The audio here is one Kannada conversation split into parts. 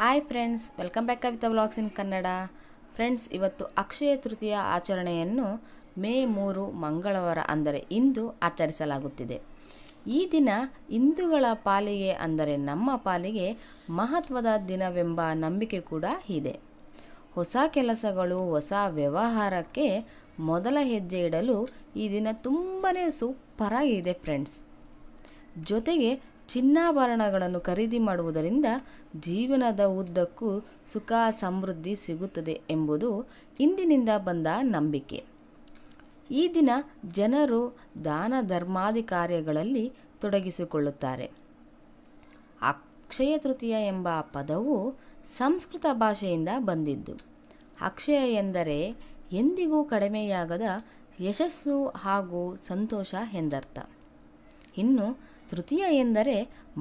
hi friends welcome back Kavitha vlogs in Kannada friends ಇವತ್ತು ಅಕ್ಷಯ ತೃತೀಯ ಆಚರಣೆಯನ್ನು ಮೇ ಮೂರು ಮಂಗಳವಾರ ಅಂದರೆ ಇಂದು ಆಚರಿಸಲಾಗುತ್ತಿದೆ ಈ ದಿನ ಹಿಂದುಗಳ ಪಾಲಿಗೆ ಅಂದರೆ ನಮ್ಮ ಪಾಲಿಗೆ ಮಹತ್ವದ ದಿನವೆಂಬ ನಂಬಿಕೆ ಕೂಡ ಇದೆ ಹೊಸ ಕೆಲಸಗಳು ಹೊಸ ವ್ಯವಹಾರಕ್ಕೆ ಮೊದಲ ಹೆಜ್ಜೆ ಇಡಲು ಈ ದಿನ ತುಂಬಾ ಸೂಪರಾಗಿದೆ ಫ್ರೆಂಡ್ಸ್ ಜೊತೆಗೆ ಚಿನ್ನಾಭರಣಗಳನ್ನು ಖರೀದಿ ಮಾಡುವುದರಿಂದ ಜೀವನದ ಉದ್ದಕ್ಕೂ ಸುಖ ಸಮೃದ್ಧಿ ಸಿಗುತ್ತದೆ ಎಂಬುದು ಇಂದಿನಿಂದ ಬಂದ ನಂಬಿಕೆ ಈ ದಿನ ಜನರು ದಾನ ಧರ್ಮಾದಿ ಕಾರ್ಯಗಳಲ್ಲಿ ತೊಡಗಿಸಿಕೊಳ್ಳುತ್ತಾರೆ ಅಕ್ಷಯ ತೃತೀಯ ಎಂಬ ಪದವು ಸಂಸ್ಕೃತ ಭಾಷೆಯಿಂದ ಬಂದಿದ್ದು ಅಕ್ಷಯ ಎಂದರೆ ಎಂದಿಗೂ ಕಡಿಮೆಯಾಗದ ಯಶಸ್ಸು ಹಾಗೂ ಸಂತೋಷ ಎಂದರ್ಥ ಇನ್ನು ತೃತೀಯ ಎಂದರೆ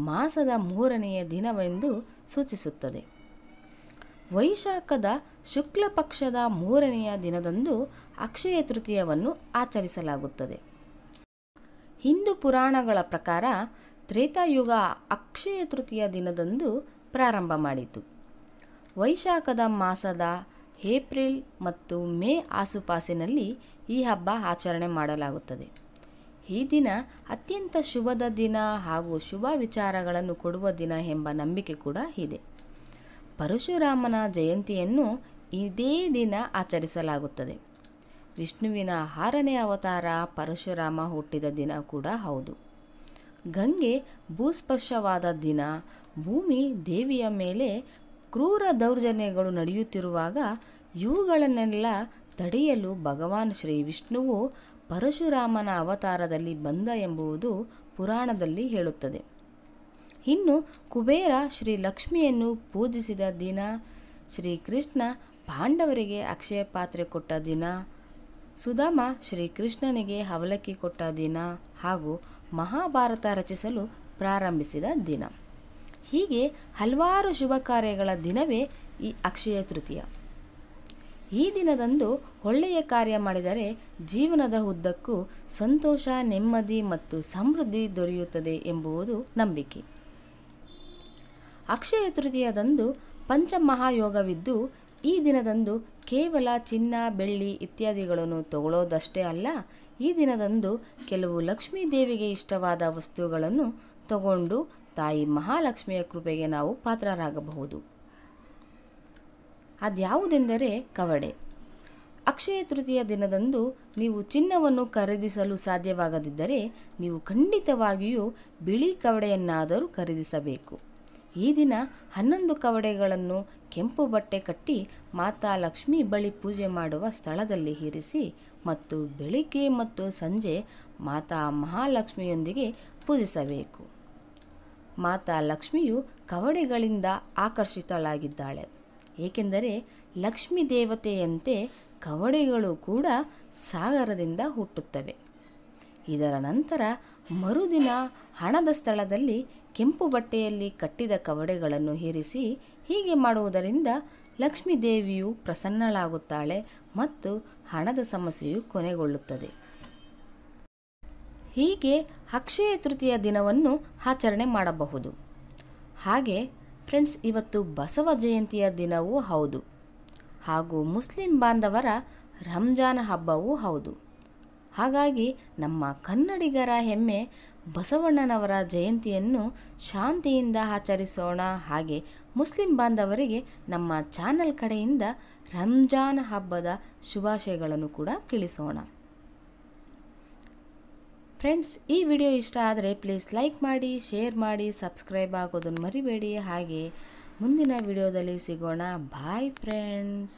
ಮಾಸದ ಮೂರನೆಯ ದಿನವೆಂದು ಸೂಚಿಸುತ್ತದೆ ವೈಶಾಖದ ಶುಕ್ಲ ಪಕ್ಷದ ಮೂರನೆಯ ದಿನದಂದು ಅಕ್ಷಯ ತೃತೀಯವನ್ನು ಆಚರಿಸಲಾಗುತ್ತದೆ ಹಿಂದೂ ಪುರಾಣಗಳ ಪ್ರಕಾರ ತ್ರೇತಾಯುಗ ಅಕ್ಷಯ ತೃತೀಯ ದಿನದಂದು ಪ್ರಾರಂಭ ಮಾಡಿತು ವೈಶಾಖದ ಮಾಸದ ಏಪ್ರಿಲ್ ಮತ್ತು ಮೇ ಆಸುಪಾಸಿನಲ್ಲಿ ಈ ಹಬ್ಬ ಆಚರಣೆ ಮಾಡಲಾಗುತ್ತದೆ ಈ ದಿನ ಅತ್ಯಂತ ಶುಭದ ದಿನ ಹಾಗೂ ಶುಭ ವಿಚಾರಗಳನ್ನು ಕೊಡುವ ದಿನ ಎಂಬ ನಂಬಿಕೆ ಕೂಡ ಇದೆ ಪರಶುರಾಮನ ಜಯಂತಿಯನ್ನು ಇದೇ ದಿನ ಆಚರಿಸಲಾಗುತ್ತದೆ ವಿಷ್ಣುವಿನ ಆರನೇ ಅವತಾರ ಪರಶುರಾಮ ಹುಟ್ಟಿದ ದಿನ ಕೂಡ ಹೌದು ಗಂಗೆ ಭೂಸ್ಪರ್ಶವಾದ ದಿನ ಭೂಮಿ ದೇವಿಯ ಮೇಲೆ ಕ್ರೂರ ದೌರ್ಜನ್ಯಗಳು ನಡೆಯುತ್ತಿರುವಾಗ ಇವುಗಳನ್ನೆಲ್ಲ ತಡೆಯಲು ಭಗವಾನ್ ಶ್ರೀ ವಿಷ್ಣುವು ಪರಶುರಾಮನ ಅವತಾರದಲ್ಲಿ ಬಂದ ಎಂಬುವುದು ಪುರಾಣದಲ್ಲಿ ಹೇಳುತ್ತದೆ ಇನ್ನು ಕುಬೇರ ಶ್ರೀ ಲಕ್ಷ್ಮಿಯನ್ನು ಪೂಜಿಸಿದ ದಿನ ಶ್ರೀಕೃಷ್ಣ ಪಾಂಡವರಿಗೆ ಅಕ್ಷಯ ಪಾತ್ರೆ ಕೊಟ್ಟ ದಿನ ಸುಧಾಮ ಶ್ರೀಕೃಷ್ಣನಿಗೆ ಹವಲಕ್ಕಿ ಕೊಟ್ಟ ದಿನ ಹಾಗೂ ಮಹಾಭಾರತ ರಚಿಸಲು ಪ್ರಾರಂಭಿಸಿದ ದಿನ ಹೀಗೆ ಹಲವಾರು ಶುಭ ಕಾರ್ಯಗಳ ದಿನವೇ ಈ ಅಕ್ಷಯ ತೃತೀಯ ಈ ದಿನದಂದು ಒಳ್ಳೆಯ ಕಾರ್ಯ ಮಾಡಿದರೆ ಜೀವನದ ಉದ್ದಕ್ಕೂ ಸಂತೋಷ ನೆಮ್ಮದಿ ಮತ್ತು ಸಮೃದ್ಧಿ ದೊರೆಯುತ್ತದೆ ಎಂಬುವುದು ನಂಬಿಕೆ ಅಕ್ಷಯ ತೃತೀಯದಂದು ಪಂಚಮಹಾಯೋಗವಿದ್ದು ಈ ದಿನದಂದು ಕೇವಲ ಚಿನ್ನ ಬೆಳ್ಳಿ ಇತ್ಯಾದಿಗಳನ್ನು ತಗೊಳ್ಳೋದಷ್ಟೇ ಅಲ್ಲ ಈ ದಿನದಂದು ಕೆಲವು ಲಕ್ಷ್ಮೀ ದೇವಿಗೆ ಇಷ್ಟವಾದ ವಸ್ತುಗಳನ್ನು ತಗೊಂಡು ತಾಯಿ ಮಹಾಲಕ್ಷ್ಮಿಯ ಕೃಪೆಗೆ ನಾವು ಪಾತ್ರರಾಗಬಹುದು ಅದ್ಯಾವುದೆಂದರೆ ಕವಡೆ ಅಕ್ಷಯ ತೃತೀಯ ದಿನದಂದು ನೀವು ಚಿನ್ನವನ್ನು ಖರೀದಿಸಲು ಸಾಧ್ಯವಾಗದಿದ್ದರೆ ನೀವು ಖಂಡಿತವಾಗಿಯೂ ಬಿಳಿ ಕವಡೆಯನ್ನಾದರೂ ಖರೀದಿಸಬೇಕು ಈ ದಿನ ಹನ್ನೊಂದು ಕವಡೆಗಳನ್ನು ಕೆಂಪು ಬಟ್ಟೆ ಕಟ್ಟಿ ಮಾತಾ ಲಕ್ಷ್ಮಿ ಬಳಿ ಪೂಜೆ ಮಾಡುವ ಸ್ಥಳದಲ್ಲಿ ಇರಿಸಿ ಮತ್ತು ಬೆಳಿಗ್ಗೆ ಮತ್ತು ಸಂಜೆ ಮಾತಾ ಮಹಾಲಕ್ಷ್ಮಿಯೊಂದಿಗೆ ಪೂಜಿಸಬೇಕು ಮಾತಾ ಲಕ್ಷ್ಮಿಯು ಕವಡೆಗಳಿಂದ ಆಕರ್ಷಿತಳಾಗಿದ್ದಾಳೆ ಏಕೆಂದರೆ ಲಕ್ಷ್ಮೀ ದೇವತೆಯಂತೆ ಕವಡೆಗಳು ಕೂಡ ಸಾಗರದಿಂದ ಹುಟ್ಟುತ್ತವೆ ಇದರ ನಂತರ ಮರುದಿನ ಹಣದ ಸ್ಥಳದಲ್ಲಿ ಕೆಂಪು ಬಟ್ಟೆಯಲ್ಲಿ ಕಟ್ಟಿದ ಕವಡೆಗಳನ್ನು ಇರಿಸಿ ಹೀಗೆ ಮಾಡುವುದರಿಂದ ಲಕ್ಷ್ಮೀ ದೇವಿಯು ಪ್ರಸನ್ನಳಾಗುತ್ತಾಳೆ ಮತ್ತು ಹಣದ ಸಮಸ್ಯೆಯು ಕೊನೆಗೊಳ್ಳುತ್ತದೆ ಹೀಗೆ ಅಕ್ಷಯ ತೃತೀಯ ದಿನವನ್ನು ಆಚರಣೆ ಮಾಡಬಹುದು ಹಾಗೆ ಫ್ರೆಂಡ್ಸ್ ಇವತ್ತು ಬಸವ ಜಯಂತಿಯ ದಿನವೂ ಹೌದು ಹಾಗೂ ಮುಸ್ಲಿಂ ಬಾಂಧವರ ರಂಜಾನ್ ಹಬ್ಬವೂ ಹೌದು ಹಾಗಾಗಿ ನಮ್ಮ ಕನ್ನಡಿಗರ ಹೆಮ್ಮೆ ಬಸವಣ್ಣನವರ ಜಯಂತಿಯನ್ನು ಶಾಂತಿಯಿಂದ ಆಚರಿಸೋಣ ಹಾಗೆ ಮುಸ್ಲಿಂ ಬಾಂಧವರಿಗೆ ನಮ್ಮ ಚಾನಲ್ ಕಡೆಯಿಂದ ರಂಜಾನ್ ಹಬ್ಬದ ಶುಭಾಶಯಗಳನ್ನು ಕೂಡ ತಿಳಿಸೋಣ ಫ್ರೆಂಡ್ಸ್ ಈ ವಿಡಿಯೋ ಇಷ್ಟ ಆದರೆ ಪ್ಲೀಸ್ ಲೈಕ್ ಮಾಡಿ ಶೇರ್ ಮಾಡಿ ಸಬ್ಸ್ಕ್ರೈಬ್ ಆಗೋದನ್ನು ಮರಿಬೇಡಿ ಹಾಗೆ ಮುಂದಿನ ವಿಡಿಯೋದಲ್ಲಿ ಸಿಗೋಣ ಬಾಯ್ ಫ್ರೆಂಡ್ಸ್